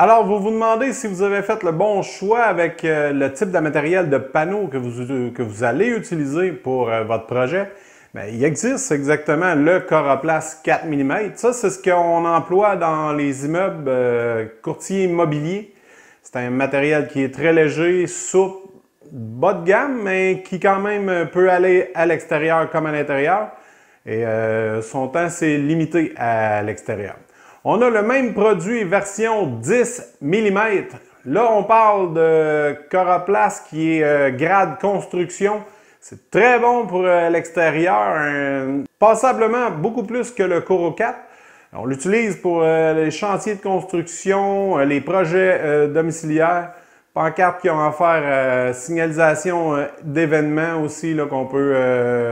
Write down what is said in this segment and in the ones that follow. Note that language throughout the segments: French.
Alors, vous vous demandez si vous avez fait le bon choix avec euh, le type de matériel de panneau que vous, euh, que vous allez utiliser pour euh, votre projet. Ben, il existe exactement le Coroplast 4 mm. Ça, c'est ce qu'on emploie dans les immeubles courtiers immobiliers. C'est un matériel qui est très léger, souple, bas de gamme, mais qui quand même peut aller à l'extérieur comme à l'intérieur. Et son temps, c'est limité à l'extérieur. On a le même produit version 10 mm. Là, on parle de Coroplast qui est euh, grade construction. C'est très bon pour euh, l'extérieur, passablement beaucoup plus que le Coro 4. On l'utilise pour euh, les chantiers de construction, les projets domiciliaires, pancartes qui ont à faire, signalisation d'événements aussi qu'on peut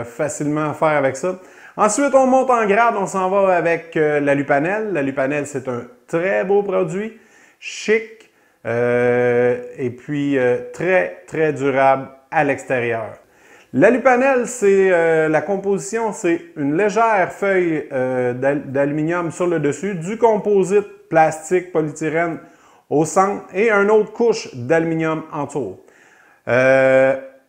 facilement faire avec ça. Ensuite, on monte en grade, on s'en va avec euh, la Lupanel. La Lupanel, c'est un très beau produit, chic euh, et puis euh, très, très durable à l'extérieur. La Lupanel, c'est la composition, c'est une légère feuille d'aluminium sur le dessus, du composite plastique polythyrène au centre et une autre couche d'aluminium en tour.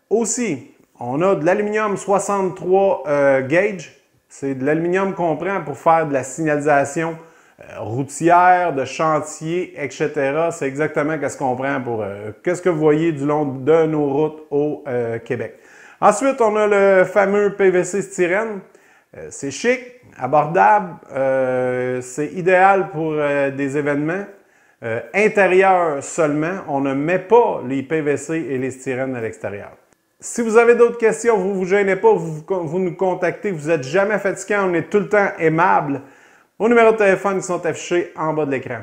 aussi, on a de l'aluminium 63 gauge c'est de l'aluminium qu'on prend pour faire de la signalisation euh, routière, de chantier, etc. C'est exactement ce qu'on prend pour euh, qu'est-ce que vous voyez du long de nos routes au euh, Québec. Ensuite, on a le fameux PVC styrène. c'est chic, abordable, c'est idéal pour des événements. intérieurs seulement, on ne met pas les PVC et les styrènes à l'extérieur. Si vous avez d'autres questions, vous ne vous gênez pas, vous, nous contactez, vous n'êtes jamais fatiguant, on est tout le temps aimable. Vos numéros de téléphone sont affichés en bas de l'écran.